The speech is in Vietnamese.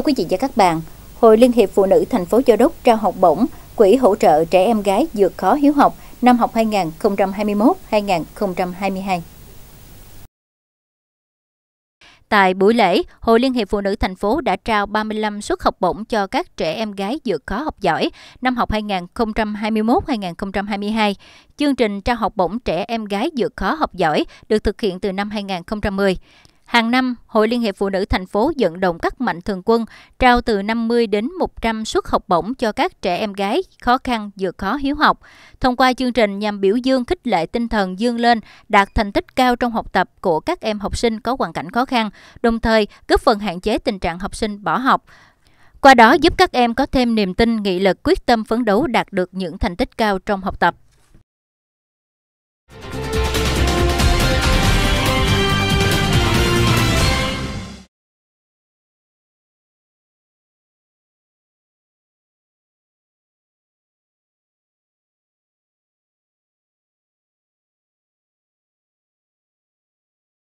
Thưa quý vị và các bạn, Hội Liên hiệp Phụ nữ thành phố Châu Đốc trao học bổng Quỹ hỗ trợ trẻ em gái vượt khó hiếu học năm học 2021-2022. Tại buổi lễ, Hội Liên hiệp Phụ nữ thành phố đã trao 35 suất học bổng cho các trẻ em gái vượt khó học giỏi năm học 2021-2022. Chương trình trao học bổng trẻ em gái vượt khó học giỏi được thực hiện từ năm 2010. Hàng năm, Hội Liên hiệp Phụ nữ thành phố dẫn động các mạnh thường quân trao từ 50 đến 100 suất học bổng cho các trẻ em gái khó khăn vượt khó hiếu học. Thông qua chương trình nhằm biểu dương khích lệ tinh thần dương lên, đạt thành tích cao trong học tập của các em học sinh có hoàn cảnh khó khăn, đồng thời góp phần hạn chế tình trạng học sinh bỏ học, qua đó giúp các em có thêm niềm tin, nghị lực, quyết tâm phấn đấu đạt được những thành tích cao trong học tập.